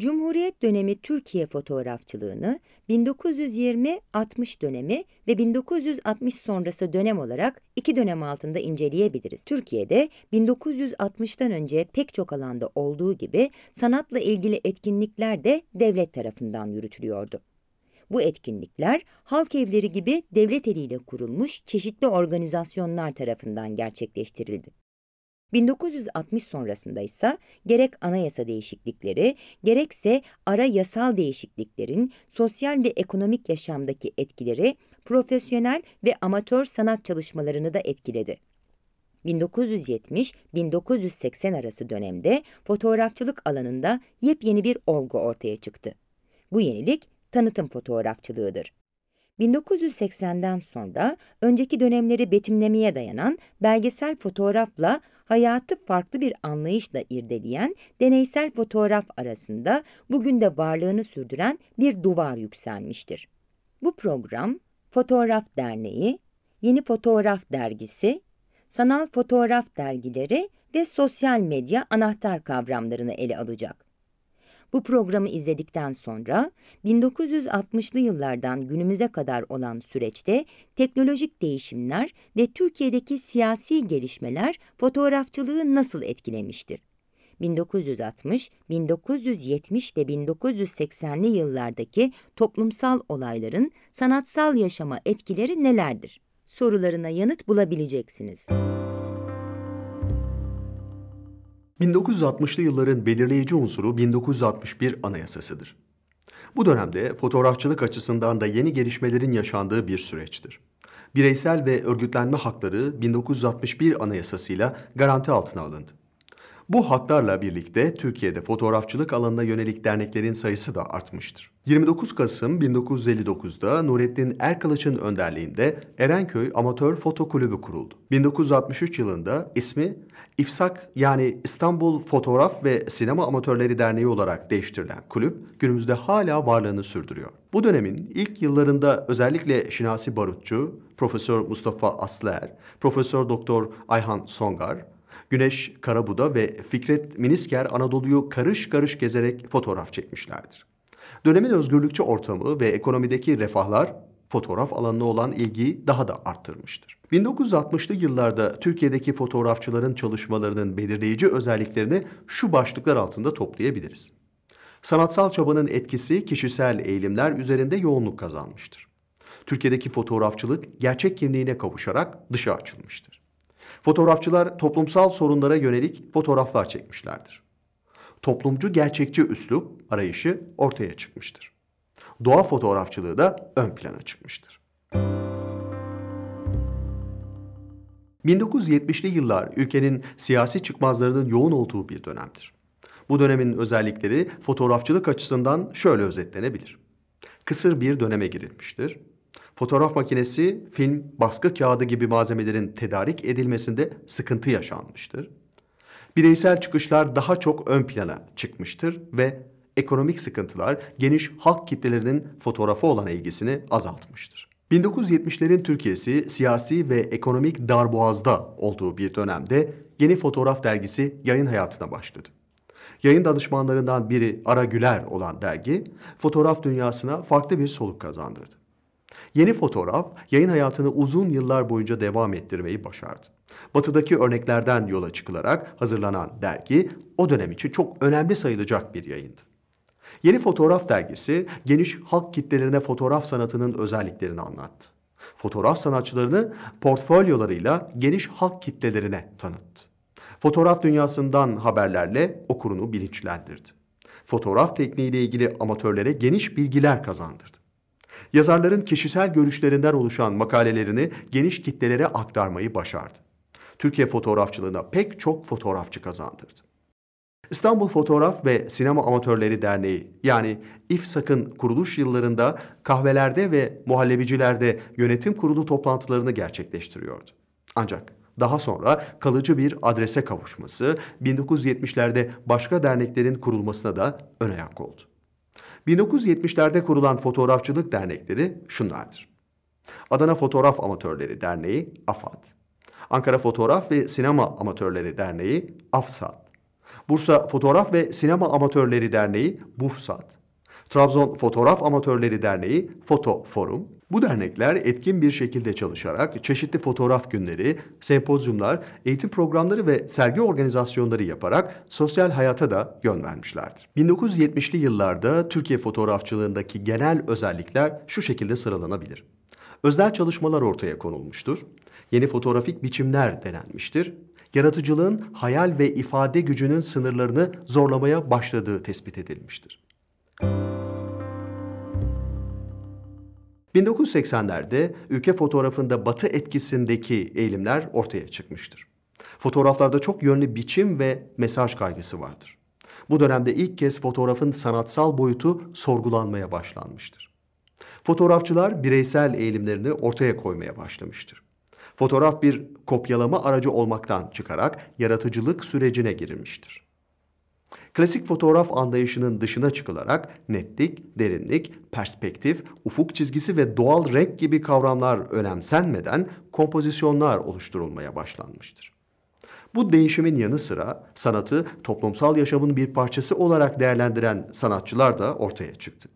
Cumhuriyet dönemi Türkiye fotoğrafçılığını 1920-60 dönemi ve 1960 sonrası dönem olarak iki dönem altında inceleyebiliriz. Türkiye'de 1960'tan önce pek çok alanda olduğu gibi sanatla ilgili etkinlikler de devlet tarafından yürütülüyordu. Bu etkinlikler halk evleri gibi devlet eliyle kurulmuş çeşitli organizasyonlar tarafından gerçekleştirildi. 1960 sonrasında ise gerek anayasa değişiklikleri gerekse ara yasal değişikliklerin sosyal ve ekonomik yaşamdaki etkileri profesyonel ve amatör sanat çalışmalarını da etkiledi. 1970-1980 arası dönemde fotoğrafçılık alanında yepyeni bir olgu ortaya çıktı. Bu yenilik tanıtım fotoğrafçılığıdır. 1980'den sonra önceki dönemleri betimlemeye dayanan belgesel fotoğrafla hayatı farklı bir anlayışla irdeleyen deneysel fotoğraf arasında bugün de varlığını sürdüren bir duvar yükselmiştir. Bu program Fotoğraf Derneği, Yeni Fotoğraf Dergisi, Sanal Fotoğraf Dergileri ve sosyal medya anahtar kavramlarını ele alacak. Bu programı izledikten sonra 1960'lı yıllardan günümüze kadar olan süreçte teknolojik değişimler ve Türkiye'deki siyasi gelişmeler fotoğrafçılığı nasıl etkilemiştir? 1960, 1970 ve 1980'li yıllardaki toplumsal olayların sanatsal yaşama etkileri nelerdir? Sorularına yanıt bulabileceksiniz. Müzik 1960'lı yılların belirleyici unsuru 1961 Anayasasıdır. Bu dönemde fotoğrafçılık açısından da yeni gelişmelerin yaşandığı bir süreçtir. Bireysel ve örgütlenme hakları 1961 Anayasasıyla garanti altına alındı. Bu haklarla birlikte Türkiye'de fotoğrafçılık alanına yönelik derneklerin sayısı da artmıştır. 29 Kasım 1959'da Nurettin Erkılıç'ın önderliğinde Erenköy Amatör Foto Kulübü kuruldu. 1963 yılında ismi İFSAK yani İstanbul Fotoğraf ve Sinema Amatörleri Derneği olarak değiştirilen kulüp günümüzde hala varlığını sürdürüyor. Bu dönemin ilk yıllarında özellikle Şinasi Barutçu, Profesör Mustafa Asler, Profesör Doktor Ayhan Songar, Güneş Karabuda ve Fikret Minisker Anadolu'yu karış karış gezerek fotoğraf çekmişlerdir. Dönemin özgürlükçü ortamı ve ekonomideki refahlar fotoğraf alanına olan ilgiyi daha da arttırmıştır. 1960'lı yıllarda Türkiye'deki fotoğrafçıların çalışmalarının belirleyici özelliklerini şu başlıklar altında toplayabiliriz. Sanatsal çabanın etkisi kişisel eğilimler üzerinde yoğunluk kazanmıştır. Türkiye'deki fotoğrafçılık gerçek kimliğine kavuşarak dışa açılmıştır. Fotoğrafçılar toplumsal sorunlara yönelik fotoğraflar çekmişlerdir. Toplumcu gerçekçi üslup arayışı ortaya çıkmıştır. Doğa fotoğrafçılığı da ön plana çıkmıştır. 1970'li yıllar ülkenin siyasi çıkmazlarının yoğun olduğu bir dönemdir. Bu dönemin özellikleri fotoğrafçılık açısından şöyle özetlenebilir. Kısır bir döneme girilmiştir Fotoğraf makinesi, film, baskı kağıdı gibi malzemelerin tedarik edilmesinde sıkıntı yaşanmıştır. Bireysel çıkışlar daha çok ön plana çıkmıştır ve ekonomik sıkıntılar geniş halk kitlelerinin fotoğrafa olan ilgisini azaltmıştır. 1970'lerin Türkiye'si siyasi ve ekonomik darboğazda olduğu bir dönemde Yeni Fotoğraf dergisi yayın hayatına başladı. Yayın danışmanlarından biri Ara Güler olan dergi, fotoğraf dünyasına farklı bir soluk kazandırdı. Yeni fotoğraf yayın hayatını uzun yıllar boyunca devam ettirmeyi başardı. Batıdaki örneklerden yola çıkılarak hazırlanan dergi o dönem için çok önemli sayılacak bir yayındı. Yeni Fotoğraf dergisi geniş halk kitlelerine fotoğraf sanatının özelliklerini anlattı. Fotoğraf sanatçılarını portfolyolarıyla geniş halk kitlelerine tanıttı. Fotoğraf dünyasından haberlerle okurunu bilinçlendirdi. Fotoğraf tekniğiyle ilgili amatörlere geniş bilgiler kazandırdı yazarların kişisel görüşlerinden oluşan makalelerini geniş kitlelere aktarmayı başardı. Türkiye fotoğrafçılığına pek çok fotoğrafçı kazandırdı. İstanbul Fotoğraf ve Sinema Amatörleri Derneği yani İFSAK'ın kuruluş yıllarında kahvelerde ve muhallebicilerde yönetim kurulu toplantılarını gerçekleştiriyordu. Ancak daha sonra kalıcı bir adrese kavuşması 1970'lerde başka derneklerin kurulmasına da ön ayak oldu. 1970'lerde kurulan fotoğrafçılık dernekleri şunlardır. Adana Fotoğraf Amatörleri Derneği AFAD, Ankara Fotoğraf ve Sinema Amatörleri Derneği AFSAD, Bursa Fotoğraf ve Sinema Amatörleri Derneği BUFSAD, Trabzon Fotoğraf Amatörleri Derneği Foto Forum. Bu dernekler etkin bir şekilde çalışarak çeşitli fotoğraf günleri, sempozyumlar, eğitim programları ve sergi organizasyonları yaparak sosyal hayata da yön vermişlerdir. 1970'li yıllarda Türkiye fotoğrafçılığındaki genel özellikler şu şekilde sıralanabilir. Özel çalışmalar ortaya konulmuştur. Yeni fotoğrafik biçimler denenmiştir yaratıcılığın hayal ve ifade gücünün sınırlarını zorlamaya başladığı tespit edilmiştir. 1980'lerde ülke fotoğrafında batı etkisindeki eğilimler ortaya çıkmıştır. Fotoğraflarda çok yönlü biçim ve mesaj kaygısı vardır. Bu dönemde ilk kez fotoğrafın sanatsal boyutu sorgulanmaya başlanmıştır. Fotoğrafçılar bireysel eğilimlerini ortaya koymaya başlamıştır. Fotoğraf bir kopyalama aracı olmaktan çıkarak yaratıcılık sürecine girilmiştir. Klasik fotoğraf anlayışının dışına çıkılarak netlik, derinlik, perspektif, ufuk çizgisi ve doğal renk gibi kavramlar önemsenmeden kompozisyonlar oluşturulmaya başlanmıştır. Bu değişimin yanı sıra sanatı toplumsal yaşamın bir parçası olarak değerlendiren sanatçılar da ortaya çıktı.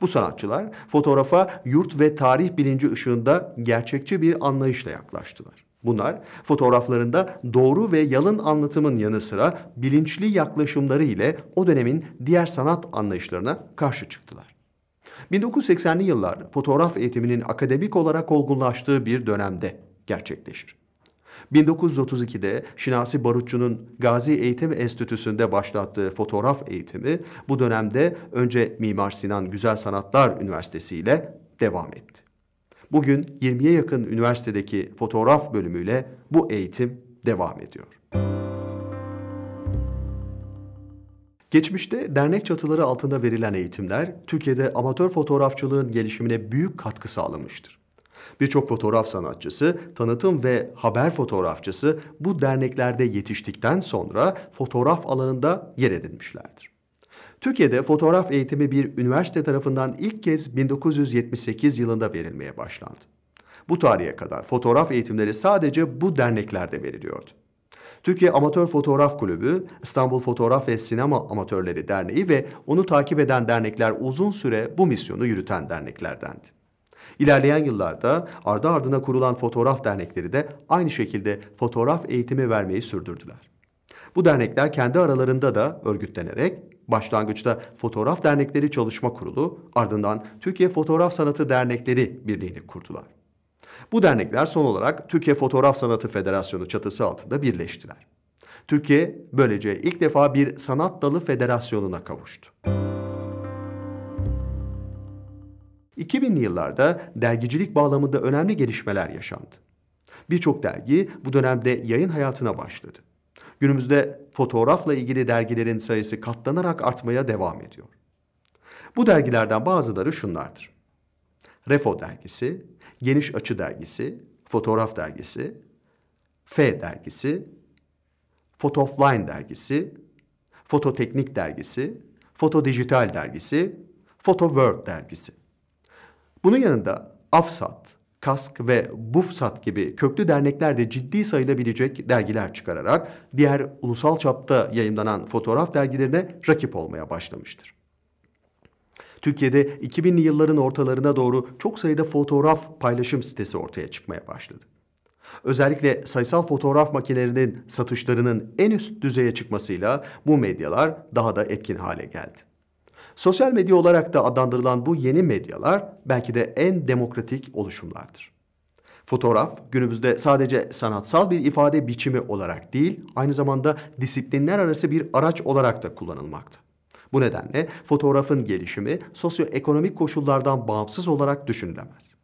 Bu sanatçılar fotoğrafa yurt ve tarih bilinci ışığında gerçekçi bir anlayışla yaklaştılar. Bunlar fotoğraflarında doğru ve yalın anlatımın yanı sıra bilinçli yaklaşımları ile o dönemin diğer sanat anlayışlarına karşı çıktılar. 1980'li yıllar fotoğraf eğitiminin akademik olarak olgunlaştığı bir dönemde gerçekleşir. 1932'de Şinasi Barutçu'nun Gazi Eğitim Enstitüsü'nde başlattığı fotoğraf eğitimi bu dönemde önce Mimar Sinan Güzel Sanatlar Üniversitesi ile devam etti. Bugün 20'ye yakın üniversitedeki fotoğraf bölümüyle bu eğitim devam ediyor. Geçmişte dernek çatıları altında verilen eğitimler Türkiye'de amatör fotoğrafçılığın gelişimine büyük katkı sağlamıştır. Birçok fotoğraf sanatçısı, tanıtım ve haber fotoğrafçısı bu derneklerde yetiştikten sonra fotoğraf alanında yer edinmişlerdir. Türkiye'de fotoğraf eğitimi bir üniversite tarafından ilk kez 1978 yılında verilmeye başlandı. Bu tarihe kadar fotoğraf eğitimleri sadece bu derneklerde veriliyordu. Türkiye Amatör Fotoğraf Kulübü, İstanbul Fotoğraf ve Sinema Amatörleri Derneği ve onu takip eden dernekler uzun süre bu misyonu yürüten derneklerdendi. İlerleyen yıllarda ardı ardına kurulan fotoğraf dernekleri de aynı şekilde fotoğraf eğitimi vermeyi sürdürdüler. Bu dernekler kendi aralarında da örgütlenerek Başlangıçta Fotoğraf Dernekleri Çalışma Kurulu, ardından Türkiye Fotoğraf Sanatı Dernekleri Birliği'ni kurdular. Bu dernekler son olarak Türkiye Fotoğraf Sanatı Federasyonu çatısı altında birleştiler. Türkiye böylece ilk defa bir sanat dalı federasyonuna kavuştu. 2000'li yıllarda dergicilik bağlamında önemli gelişmeler yaşandı. Birçok dergi bu dönemde yayın hayatına başladı. Günümüzde fotoğrafla ilgili dergilerin sayısı katlanarak artmaya devam ediyor. Bu dergilerden bazıları şunlardır. Refo dergisi, Geniş Açı dergisi, Fotoğraf dergisi, F dergisi, Fotofline dergisi, Fototeknik dergisi, Foto Dijital dergisi, Foto World dergisi. Bunun yanında Afsat, Kask ve Bufsat gibi köklü dernekler de ciddi sayılabilecek dergiler çıkararak diğer ulusal çapta yayınlanan fotoğraf dergilerine rakip olmaya başlamıştır. Türkiye'de 2000'li yılların ortalarına doğru çok sayıda fotoğraf paylaşım sitesi ortaya çıkmaya başladı. Özellikle sayısal fotoğraf makinelerinin satışlarının en üst düzeye çıkmasıyla bu medyalar daha da etkin hale geldi. Sosyal medya olarak da adlandırılan bu yeni medyalar belki de en demokratik oluşumlardır. Fotoğraf günümüzde sadece sanatsal bir ifade biçimi olarak değil, aynı zamanda disiplinler arası bir araç olarak da kullanılmakta. Bu nedenle fotoğrafın gelişimi sosyoekonomik koşullardan bağımsız olarak düşünülemez.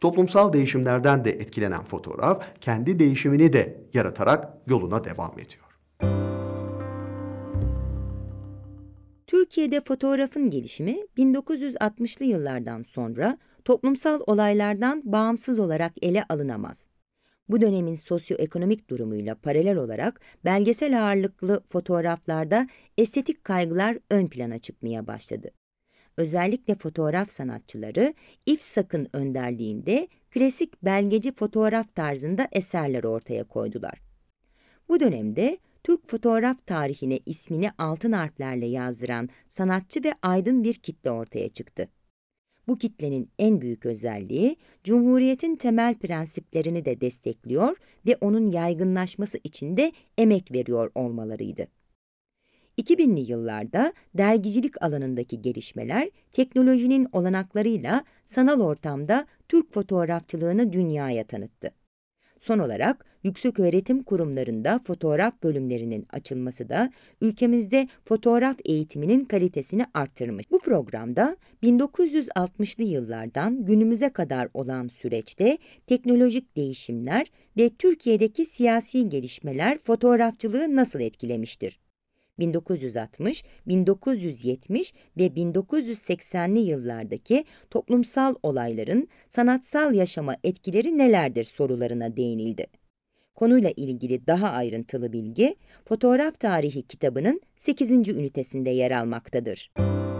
Toplumsal değişimlerden de etkilenen fotoğraf kendi değişimini de yaratarak yoluna devam ediyor. Türkiye'de fotoğrafın gelişimi 1960'lı yıllardan sonra toplumsal olaylardan bağımsız olarak ele alınamaz. Bu dönemin sosyoekonomik durumuyla paralel olarak belgesel ağırlıklı fotoğraflarda estetik kaygılar ön plana çıkmaya başladı. Özellikle fotoğraf sanatçıları İfsak'ın önderliğinde klasik belgeci fotoğraf tarzında eserler ortaya koydular. Bu dönemde Türk fotoğraf tarihine ismini altın harflerle yazdıran sanatçı ve aydın bir kitle ortaya çıktı. Bu kitlenin en büyük özelliği, Cumhuriyet'in temel prensiplerini de destekliyor ve onun yaygınlaşması için de emek veriyor olmalarıydı. 2000'li yıllarda dergicilik alanındaki gelişmeler, teknolojinin olanaklarıyla sanal ortamda Türk fotoğrafçılığını dünyaya tanıttı. Son olarak yüksek öğretim kurumlarında fotoğraf bölümlerinin açılması da ülkemizde fotoğraf eğitiminin kalitesini arttırmış. Bu programda 1960'lı yıllardan günümüze kadar olan süreçte teknolojik değişimler ve Türkiye'deki siyasi gelişmeler fotoğrafçılığı nasıl etkilemiştir? 1960, 1970 ve 1980'li yıllardaki toplumsal olayların sanatsal yaşama etkileri nelerdir sorularına değinildi. Konuyla ilgili daha ayrıntılı bilgi, Fotoğraf Tarihi kitabının 8. ünitesinde yer almaktadır.